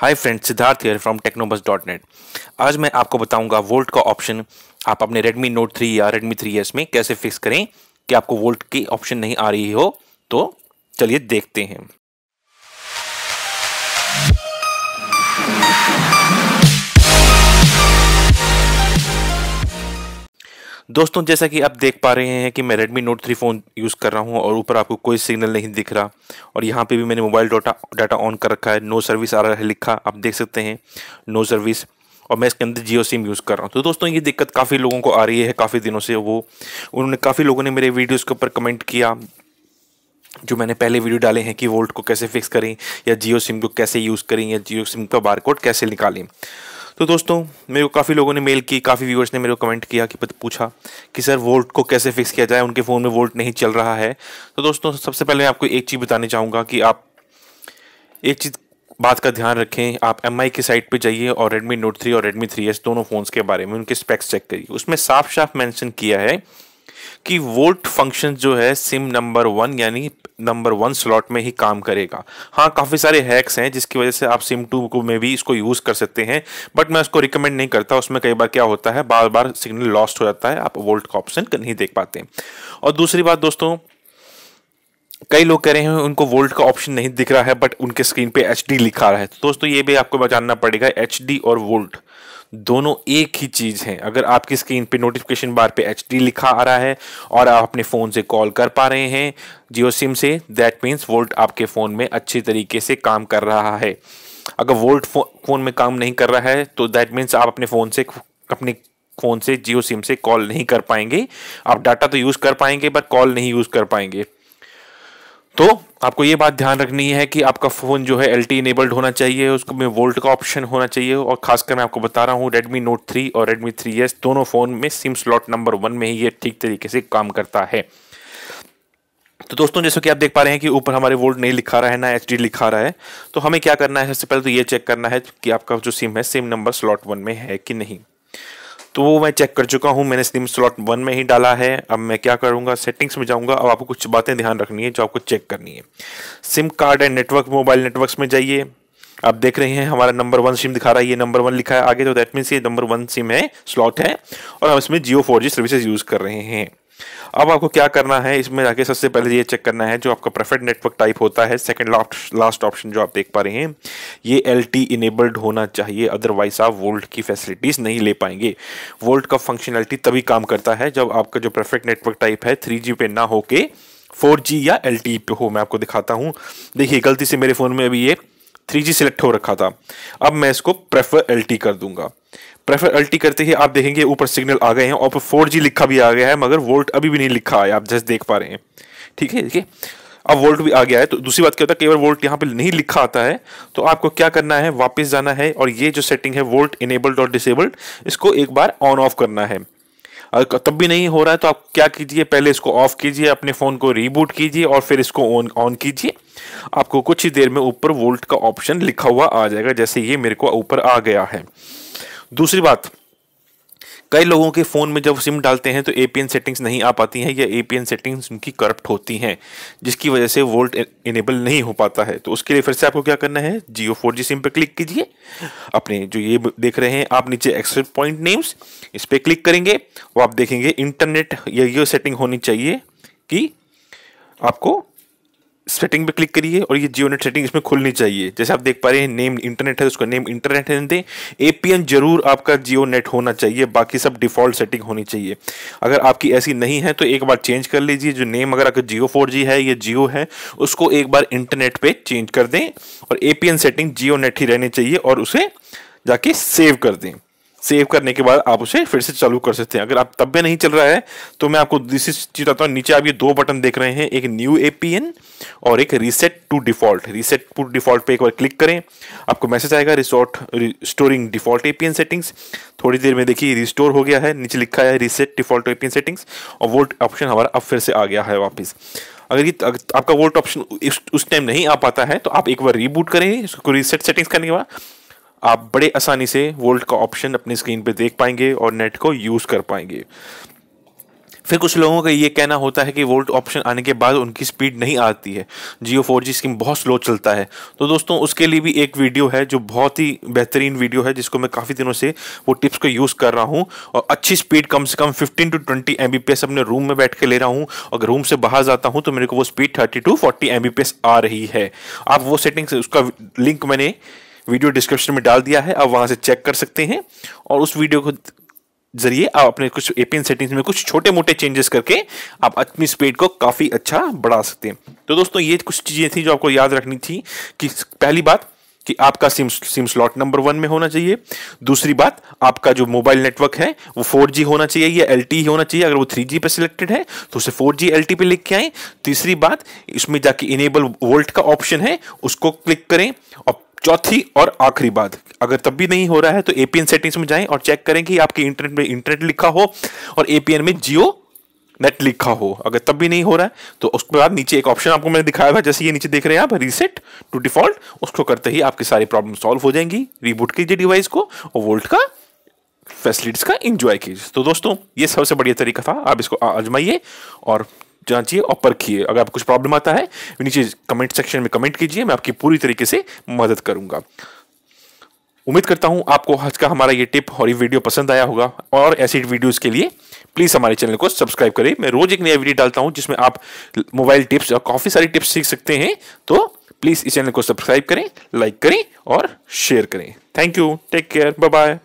hi friend Siddharth here from dot net आज मैं आपको बताऊंगा वोल्ट का ऑप्शन आप अपने रेडमी नोट थ्री या रेडमी थ्री एस में कैसे फिक्स करें कि आपको वोल्ट की ऑप्शन नहीं आ रही हो तो चलिए देखते हैं दोस्तों जैसा कि आप देख पा रहे हैं कि मैं Redmi Note 3 फ़ोन यूज़ कर रहा हूँ और ऊपर आपको कोई सिग्नल नहीं दिख रहा और यहाँ पे भी मैंने मोबाइल डाटा डाटा ऑन कर रखा है नो सर्विस आ रहा है लिखा आप देख सकते हैं नो सर्विस और मैं इसके अंदर जियो सिम यूज़ कर रहा हूँ तो दोस्तों ये दिक्कत काफ़ी लोगों को आ रही है काफ़ी दिनों से वो उन्होंने काफ़ी लोगों ने मेरे वीडियोज़ के ऊपर कमेंट किया जो मैंने पहले वीडियो डाले हैं कि वोल्ट को कैसे फिक्स करें या जियो सिम को कैसे यूज़ करें या जियो सिम का बारकोड कैसे निकालें तो दोस्तों मेरे को काफ़ी लोगों ने मेल की काफ़ी व्यूअर्स ने मेरे को कमेंट किया कि पूछा कि सर वोल्ट को कैसे फिक्स किया जाए उनके फ़ोन में वोल्ट नहीं चल रहा है तो दोस्तों सबसे पहले मैं आपको एक चीज़ बताना चाहूँगा कि आप एक चीज़ बात का ध्यान रखें आप एम की साइट पर जाइए और रेडमी नोट थ्री और थ्री 3s दोनों फ़ोन्स के बारे में उनके स्पेक्स चेक करिए उसमें साफ साफ मैंशन किया है कि वोल्ट फंक्शन जो है सिम नंबर वन यानी नंबर वन स्लॉट में ही काम करेगा हाँ काफ़ी सारे हैक्स हैं जिसकी वजह से आप सिम टू को में भी इसको यूज़ कर सकते हैं बट मैं उसको रिकमेंड नहीं करता उसमें कई बार क्या होता है बार बार सिग्नल लॉस्ट हो जाता है आप वोल्ट का ऑप्शन नहीं देख पाते और दूसरी बात दोस्तों कई लोग कह रहे हैं उनको वोल्ट का ऑप्शन नहीं दिख रहा है बट उनके स्क्रीन पे एच लिखा रहा है तो दोस्तों ये भी आपको जानना पड़ेगा एच और वोल्ट दोनों एक ही चीज़ है अगर आपकी स्क्रीन पे नोटिफिकेशन बार पे एच लिखा आ रहा है और आप अपने फ़ोन से कॉल कर पा रहे हैं जियो सिम से दैट मीन्स वोल्ट आपके फ़ोन में अच्छे तरीके से काम कर रहा है अगर वोल्ट फ़ोन में काम नहीं कर रहा है तो दैट मीन्स आप अपने फ़ोन से अपने फ़ोन से जियो सिम से कॉल नहीं कर पाएंगे आप डाटा तो यूज़ कर पाएंगे बट कॉल नहीं यूज़ कर पाएंगे तो आपको ये बात ध्यान रखनी है कि आपका फ़ोन जो है एल टी इनेबल्ड होना चाहिए उसमें वोल्ट का ऑप्शन होना चाहिए और खासकर मैं आपको बता रहा हूँ रेडमी नोट थ्री और रेडमी थ्री एस दोनों फ़ोन में सिम स्लॉट नंबर वन में ही ये ठीक तरीके से काम करता है तो दोस्तों जैसे कि आप देख पा रहे हैं कि ऊपर हमारे वोल्ट नहीं लिखा रहा है ना एच लिखा रहा है तो हमें क्या करना है सबसे पहले तो ये चेक करना है कि आपका जो सिम है सिम नंबर स्लॉट वन में है कि नहीं तो वो मैं चेक कर चुका हूँ मैंने स्लिम स्लॉट वन में ही डाला है अब मैं क्या करूँगा सेटिंग्स में जाऊँगा अब आपको कुछ बातें ध्यान रखनी है जो आपको चेक करनी है SIM card and network mobile network में जाइए आप देख रहे हैं हमारा नंबर वन सिम दिखा रहा है ये नंबर वन लिखा है आगे तो दैट मीन्स ये नंबर वन सिम है स्लॉट है और हम इसमें Jio four G services use कर रहे हैं अब आपको क्या करना है इसमें जाके सबसे पहले ये चेक करना है जो आपका प्रेफर्ड नेटवर्क टाइप होता है सेकंड लास्ट लास्ट ऑप्शन जो आप देख पा रहे हैं ये एल टी इनेबल्ड होना चाहिए अदरवाइज आप वोल्ट की फैसिलिटीज़ नहीं ले पाएंगे वोल्ट का फंक्शनैलिटी तभी काम करता है जब आपका जो परफेक्ट नेटवर्क टाइप है थ्री जी पे ना होके फोर जी या एल टी पे हो मैं आपको दिखाता हूँ देखिए गलती से मेरे फ़ोन में अभी ये थ्री जी सेलेक्ट हो रखा था अब मैं इसको प्रेफर एल टी कर दूंगा प्रेफर एल टी करते ही आप देखेंगे ऊपर सिग्नल आ गए हैं और फोर जी लिखा भी आ गया है मगर वोल्ट अभी भी नहीं लिखा है आप जस्ट देख पा रहे हैं ठीक है देखिए अब वोल्ट भी आ गया है तो दूसरी बात क्या होता है कई बार वोल्ट यहाँ पे नहीं लिखा आता है तो आपको क्या करना है वापस जाना है और ये जो सेटिंग है वोल्ट इनेबल्ड और डिसेबल्ड इसको एक बार ऑन ऑफ करना है तब भी नहीं हो रहा है तो आप क्या कीजिए पहले इसको ऑफ कीजिए अपने फ़ोन को रीबूट कीजिए और फिर इसको ऑन ऑन कीजिए आपको कुछ ही देर में ऊपर वोल्ट का ऑप्शन लिखा हुआ आ जाएगा जैसे ये मेरे को ऊपर आ गया है दूसरी बात कई लोगों के फ़ोन में जब सिम डालते हैं तो ए सेटिंग्स नहीं आ पाती हैं या ए सेटिंग्स उनकी करप्ट होती हैं जिसकी वजह से वोल्ट इनेबल नहीं हो पाता है तो उसके लिए फिर से आपको क्या करना है जियो फोर सिम पर क्लिक कीजिए अपने जो ये देख रहे हैं आप नीचे एक्सेप्ट पॉइंट नेम्स इस पर क्लिक करेंगे और आप देखेंगे इंटरनेट या ये सेटिंग होनी चाहिए कि आपको सेटिंग पे क्लिक करिए और ये जियो नेट सेटिंग इसमें खुलनी चाहिए जैसे आप देख पा रहे हैं नेम इंटरनेट है उसका नेम इंटरनेट है दें एपीएन जरूर आपका जियो नेट होना चाहिए बाकी सब डिफॉल्ट सेटिंग होनी चाहिए अगर आपकी ऐसी नहीं है तो एक बार चेंज कर लीजिए जो नेम अगर आपका जियो फोर है या जियो है उसको एक बार इंटरनेट पर चेंज कर दें और एन सेटिंग जियो नेट ही रहनी चाहिए और उसे जाके सेव कर दें सेव करने के बाद आप उसे फिर से चालू कर सकते हैं अगर आप तब भी नहीं चल रहा है तो मैं आपको चीज बताता हूँ नीचे आप ये दो बटन देख रहे हैं एक न्यू ए और एक reset to default reset to default पे एक बार क्लिक करें आपको मैसेज आएगा resort restoring default APN settings थोड़ी देर में देखिए रिस्टोर हो गया है नीचे लिखा है रीसेट डिफॉल्ट एपीएन सेटिंग्स और वो ऑप्शन हमारा अब फिर से आ गया है वापस अगर ये आपका वोल्ट ऑप्शन उस टाइम नहीं आ पाता है तो आप एक बार रीबूट करें इसको रीसेट सेटिंग्स करने के बाद आप बड़े आसानी से वोल्ट का ऑप्शन अपने स्क्रीन पे देख पाएंगे और नेट को यूज़ कर पाएंगे फिर कुछ लोगों का ये कहना होता है कि वोल्ट ऑप्शन आने के बाद उनकी स्पीड नहीं आती है जियो फोर जी स्कीम बहुत स्लो चलता है तो दोस्तों उसके लिए भी एक वीडियो है जो बहुत ही बेहतरीन वीडियो है जिसको मैं काफ़ी दिनों से वो टिप्स को यूज़ कर रहा हूँ और अच्छी स्पीड कम से कम फिफ्टीन टू ट्वेंटी एम अपने रूम में बैठ के ले रहा हूँ अगर रूम से बाहर जाता हूँ तो मेरे को वो speed thirty to forty M आ रही है आप वो सेटिंग्स उसका लिंक मैंने वीडियो डिस्क्रिप्शन में डाल दिया है आप वहां से चेक कर सकते हैं और उस वीडियो को जरिए आप अपने कुछ एपीएन सेटिंग्स में कुछ छोटे मोटे चेंजेस करके आप अपनी स्पीड को काफ़ी अच्छा बढ़ा सकते हैं तो दोस्तों ये कुछ चीज़ें थी जो आपको याद रखनी थी कि पहली बात कि आपका SIM SIM slot number one में होना चाहिए दूसरी बात आपका जो मोबाइल नेटवर्क है वो जी होना चाहिए या एल ही होना चाहिए अगर वो जी पर सिलेक्टेड है तो उसे फोर जी एल टी पे के आए तीसरी बात इसमें जाके इनेबल वोल्ट का ऑप्शन है उसको क्लिक करें और चौथी और आखिरी बात अगर तब भी नहीं हो रहा है तो एपीएन सेटिंग्स में जाएं और चेक करें कि आपके इंटरनेट में इंटरनेट लिखा हो और एपीएन में जियो नेट लिखा हो अगर तब भी नहीं हो रहा है तो उसके बाद नीचे एक ऑप्शन आपको मैंने दिखाया था जैसे ये नीचे देख रहे हैं आप रीसेट टू डिफॉल्ट उसको करते ही आपकी सारी प्रॉब्लम सॉल्व हो जाएंगी रिबूट कीजिए डिवाइस को और वोल्ट का फैसिलिटीज़ का इंजॉय कीजिए तो दोस्तों ये सबसे बढ़िया तरीका था आप इसको आजमाइए और जांचिए और परखिए अगर आपको कुछ प्रॉब्लम आता है नीचे कमेंट सेक्शन में कमेंट कीजिए मैं आपकी पूरी तरीके से मदद करूंगा उम्मीद करता हूं आपको आज का हमारा ये टिप और ये वीडियो पसंद आया होगा और ऐसी वीडियोस के लिए प्लीज़ हमारे चैनल को सब्सक्राइब करें मैं रोज़ एक नया वीडियो डालता हूं जिसमें आप मोबाइल टिप्स और काफ़ी सारी टिप्स सीख सकते हैं तो प्लीज़ इस चैनल को सब्सक्राइब करें लाइक करें और शेयर करें thank you take care bye bye